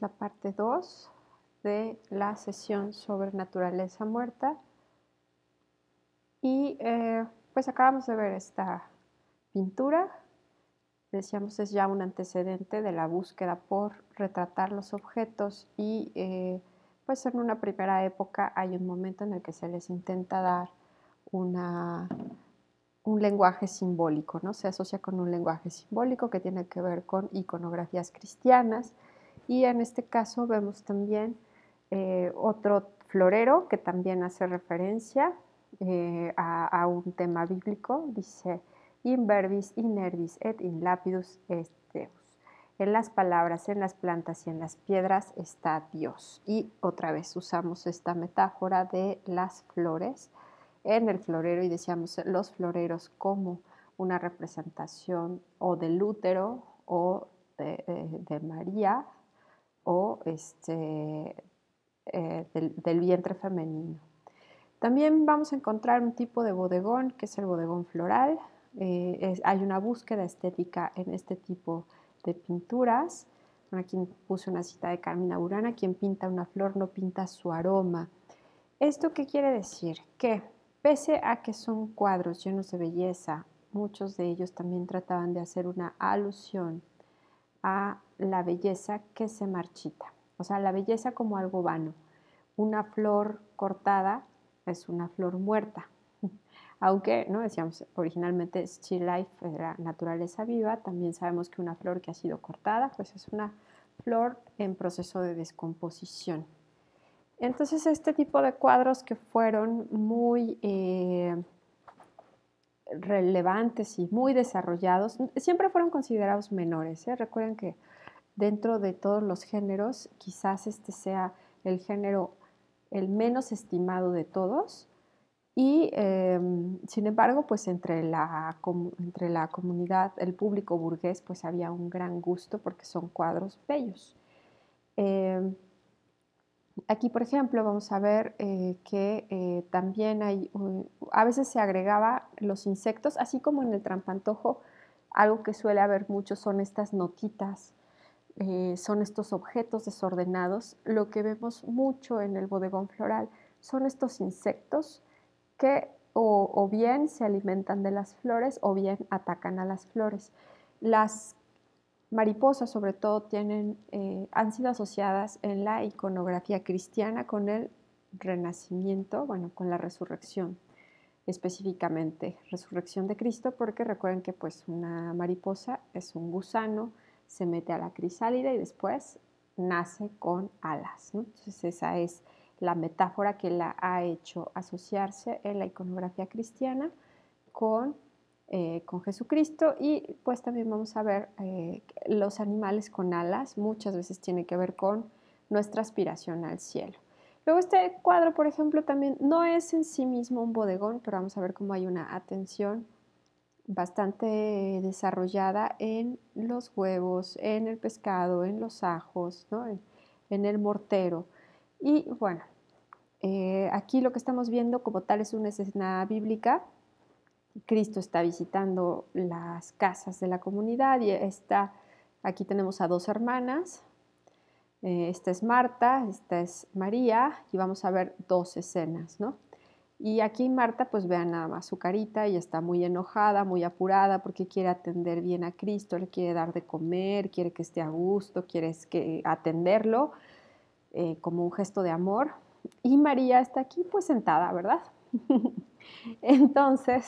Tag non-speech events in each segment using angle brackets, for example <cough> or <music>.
la parte 2 de la sesión sobre naturaleza muerta. Y eh, pues acabamos de ver esta pintura. Decíamos es ya un antecedente de la búsqueda por retratar los objetos y eh, pues en una primera época hay un momento en el que se les intenta dar un lenguaje simbólico, ¿no? Se asocia con un lenguaje simbólico que tiene que ver con iconografías cristianas y en este caso vemos también eh, otro florero que también hace referencia eh, a, un tema bíblico. Dice, in verbis, in herbis et in lapidus est Deus. En las palabras, en las plantas y en las piedras está Dios. Y otra vez usamos esta metáfora de las flores en el florero y decíamos los floreros como una representación o del útero o de eh, María o este, eh, del, vientre femenino. También vamos a encontrar un tipo de bodegón que es el bodegón floral. Eh, hay una búsqueda estética en este tipo de pinturas. Aquí puse una cita de Carmina Burana, quien pinta una flor no pinta su aroma. ¿Esto qué quiere decir? Que pese a que son cuadros llenos de belleza, muchos de ellos también trataban de hacer una alusión a la belleza que se marchita, o sea, la belleza como algo vano. Una flor cortada es una flor muerta. <laughs> Aunque, ¿no? Decíamos originalmente still life era naturaleza viva, también sabemos que una flor que ha sido cortada, pues es una flor en proceso de descomposición. Entonces, este tipo de cuadros que fueron muy eh, relevantes y muy desarrollados, siempre fueron considerados menores. ¿eh? Recuerden que dentro de todos los géneros, quizás este sea el género el menos estimado de todos. Y em, sin embargo, pues entre la, comunidad, el público burgués, pues había un gran gusto porque son cuadros bellos. Em, aquí, por ejemplo, vamos a ver eh, que eh, también hay, a veces se agregaba los insectos, así como en el trampantojo, algo que suele haber mucho son estas notitas eh, son estos objetos desordenados, lo que vemos mucho en el bodegón floral son estos insectos que o, bien se alimentan de las flores o bien atacan a las flores. Las mariposas sobre todo tienen, eh, han sido asociadas en la iconografía cristiana con el renacimiento, bueno, con la resurrección específicamente, resurrección de Cristo, porque recuerden que pues una mariposa es un gusano se mete a la crisálida y después nace con alas. Entonces esa es la metáfora que la ha hecho asociarse en la iconografía cristiana con, eh, con Jesucristo y pues también vamos a ver eh, los animales con alas muchas veces tiene que ver con nuestra aspiración al cielo. Luego este cuadro, por ejemplo, también no es en sí mismo un bodegón, pero vamos a ver cómo hay una atención bastante desarrollada en los huevos, en el pescado, en los ajos, ¿no? en, el mortero. Y bueno, eh, aquí lo que estamos viendo como tal es una escena bíblica. Cristo está visitando las casas de la comunidad y está, aquí tenemos a dos hermanas. Eh, esta es Marta, esta es María y vamos a ver dos escenas, ¿no? Y aquí Marta, pues vean nada más su carita, ella está muy enojada, muy apurada, porque quiere atender bien a Cristo, le quiere dar de comer, quiere que esté a gusto, quiere que, atenderlo eh, como un gesto de amor. Y María está aquí, pues sentada, ¿verdad? <laughs> Entonces,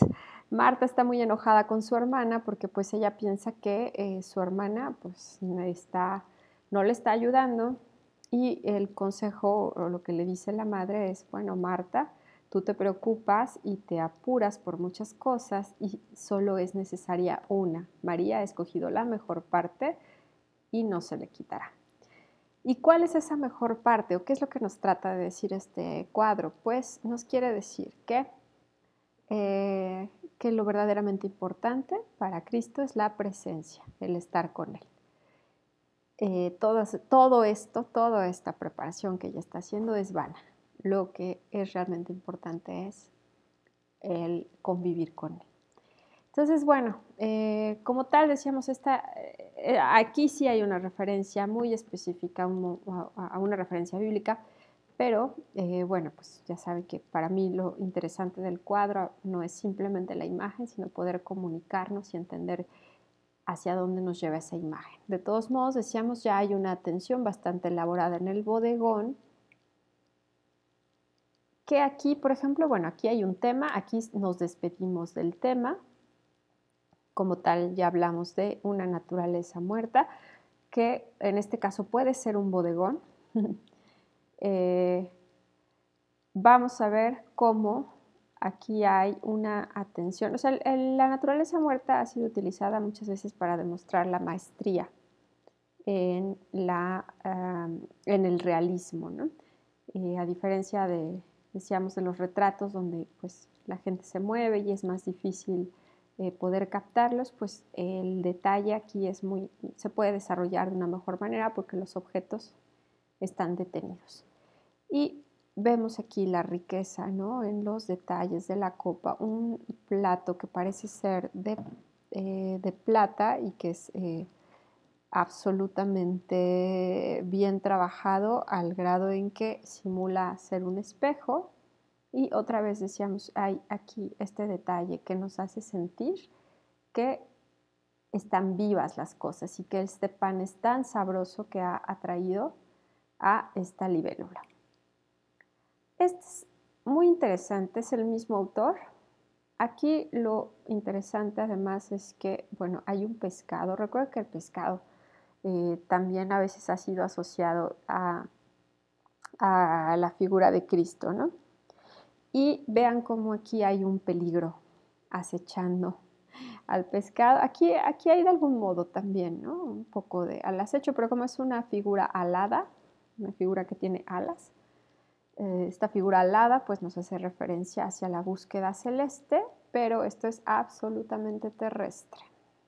Marta está muy enojada con su hermana porque pues ella piensa que eh, su hermana pues está, no le está ayudando y el consejo o lo que le dice la madre es, bueno, Marta, Tú te preocupas y te apuras por muchas cosas y solo es necesaria una. María ha escogido la mejor parte y no se le quitará. ¿Y cuál es esa mejor parte o qué es lo que nos trata de decir este cuadro? Pues nos quiere decir que, eh, que lo verdaderamente importante para Cristo es la presencia, el estar con Él. Eh, todo, todo esto, toda esta preparación que ella está haciendo es vana, lo que es realmente importante es el convivir con él. Entonces, bueno, eh, como tal decíamos, eh, aquí sí hay una referencia muy específica a, una referencia bíblica, pero eh, bueno, pues ya saben que para mí lo interesante del cuadro no es simplemente la imagen, sino poder comunicarnos y entender hacia dónde nos lleva esa imagen. De todos modos, decíamos, ya hay una atención bastante elaborada en el bodegón que aquí, por ejemplo, bueno, aquí hay un tema, aquí nos despedimos del tema, como tal ya hablamos de una naturaleza muerta, que en este caso puede ser un bodegón. <laughs> Eh, vamos a ver cómo aquí hay una atención. O sea, la naturaleza muerta ha sido utilizada muchas veces para demostrar la maestría en, la, en el realismo, ¿no? Eh, a diferencia de decíamos de los retratos donde pues la gente se mueve y es más difícil eh, poder captarlos, pues el detalle aquí es muy, se puede desarrollar de una mejor manera porque los objetos están detenidos. Y vemos aquí la riqueza ¿no? en los detalles de la copa, un plato que parece ser de, eh, plata y que es eh, absolutamente bien trabajado al grado en que simula ser un espejo y otra vez decíamos, hay aquí este detalle que nos hace sentir que están vivas las cosas y que este pan es tan sabroso que ha atraído a esta libélula. Este es muy interesante, es el mismo autor. Aquí lo interesante además es que, bueno, hay un pescado. Recuerda que el pescado también a veces ha sido asociado a, la figura de Cristo, ¿no? Y vean cómo aquí hay un peligro acechando al pescado. Aquí, aquí hay de algún modo también, ¿no? Un poco de al acecho, pero como es una figura alada, una figura que tiene alas, eh, esta figura alada pues nos hace referencia hacia la búsqueda celeste, pero esto es absolutamente terrestre.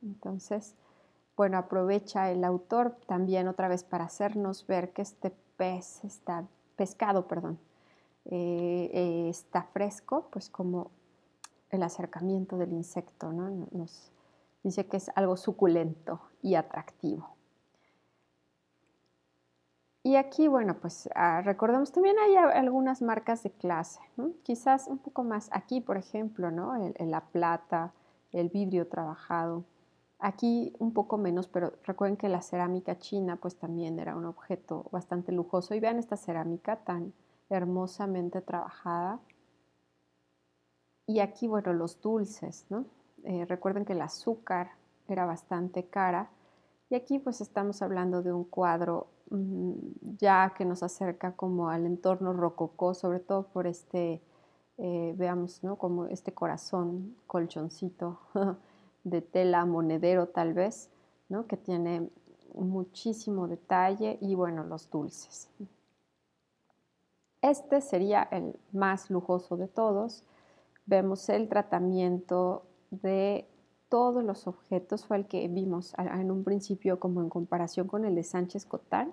Entonces, bueno, aprovecha el autor también otra vez para hacernos ver que este pez está, pescado, perdón, eh, eh, está fresco, pues como el acercamiento del insecto, ¿no? Nos dice que es algo suculento y atractivo. Y aquí, bueno, pues ah, recordemos también hay algunas marcas de clase, ¿no? quizás un poco más aquí, por ejemplo, ¿no? la plata, el vidrio trabajado. Aquí un poco menos, pero recuerden que la cerámica china pues también era un objeto bastante lujoso. Y vean esta cerámica tan hermosamente trabajada. Y aquí, bueno, los dulces, ¿no? Eh, recuerden que el azúcar era bastante cara. Y aquí pues estamos hablando de un cuadro mm, ya que nos acerca como al entorno rococó, sobre todo por este, eh, veamos, ¿no? Como este corazón colchoncito. <laughs> de tela monedero tal vez, ¿no? que tiene muchísimo detalle y bueno, los dulces. Este sería el más lujoso de todos. Vemos el tratamiento de todos los objetos, fue el que vimos en un principio como en comparación con el de Sánchez Cotán,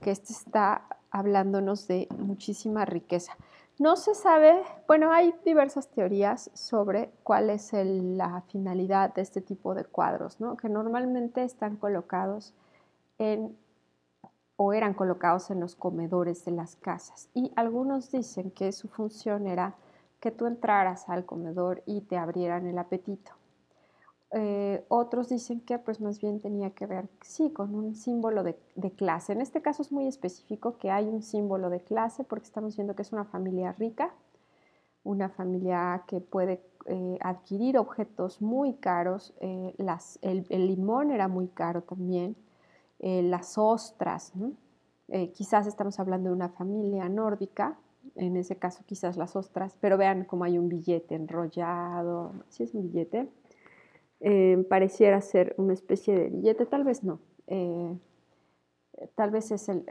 que este está hablándonos de muchísima riqueza. No se sabe, bueno, hay diversas teorías sobre cuál es la finalidad de este tipo de cuadros, ¿no? que normalmente están colocados en o eran colocados en los comedores de las casas. Y algunos dicen que su función era que tú entraras al comedor y te abrieran el apetito. Eh, otros dicen que pues más bien tenía que ver, sí, con un símbolo de, clase. En este caso es muy específico que hay un símbolo de clase porque estamos viendo que es una familia rica, una familia que puede eh, adquirir objetos muy caros, eh, las, el, limón era muy caro también, las ostras, quizás estamos hablando de una familia nórdica, en ese caso quizás las ostras, pero vean cómo hay un billete enrollado, si es un billete, eh, pareciera ser una especie de billete, tal vez no, eh, tal vez es el,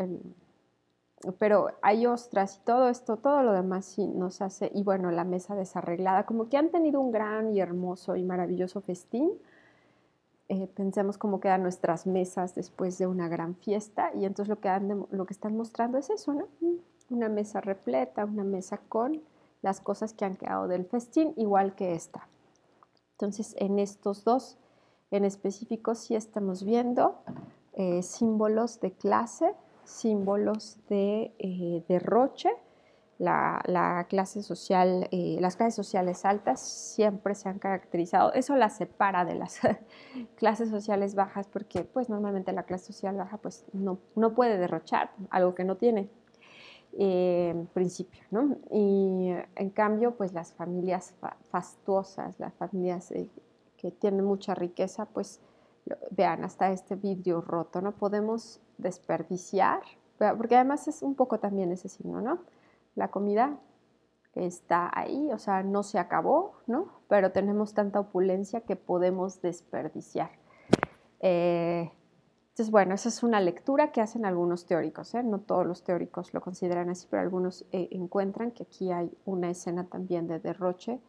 Pero hay ostras y todo esto, todo lo demás sí nos hace, y bueno, la mesa desarreglada, como que han tenido un gran y hermoso y maravilloso festín. Eh, pensemos cómo quedan nuestras mesas después de una gran fiesta y entonces lo que, lo que están mostrando es eso, ¿no? Mm, una mesa repleta, una mesa con las cosas que han quedado del festín, igual que esta. Entonces, en estos dos en específico sí estamos viendo eh, símbolos de clase, símbolos de eh, derroche. La, clase social, eh, las clases sociales altas siempre se han caracterizado, eso las separa de las <laughs> clases sociales bajas porque pues normalmente la clase social baja pues no, no puede derrochar algo que no tiene, eh, principio, ¿no? Y eh, en cambio, pues las familias fastuosas, las familias eh, que tienen mucha riqueza, pues vean hasta este vidrio roto, ¿no? Podemos desperdiciar, porque además es un poco también ese signo, ¿no? La comida está ahí, o sea, no se acabó, ¿no? Pero tenemos tanta opulencia que podemos desperdiciar. Entonces, bueno, esa es una lectura que hacen algunos teóricos, ¿eh? no todos los teóricos lo consideran así, pero algunos eh, encuentran que aquí hay una escena también de derroche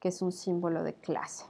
que es un símbolo de clase.